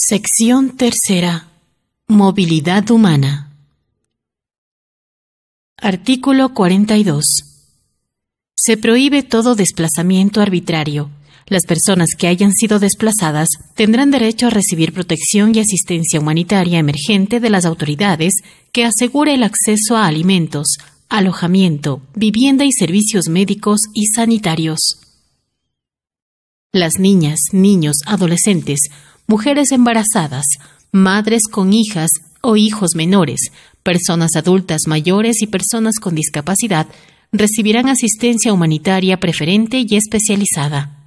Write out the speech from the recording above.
Sección tercera. Movilidad humana. Artículo 42. Se prohíbe todo desplazamiento arbitrario. Las personas que hayan sido desplazadas tendrán derecho a recibir protección y asistencia humanitaria emergente de las autoridades que asegure el acceso a alimentos, alojamiento, vivienda y servicios médicos y sanitarios. Las niñas, niños, adolescentes, mujeres embarazadas, madres con hijas o hijos menores, personas adultas mayores y personas con discapacidad recibirán asistencia humanitaria preferente y especializada.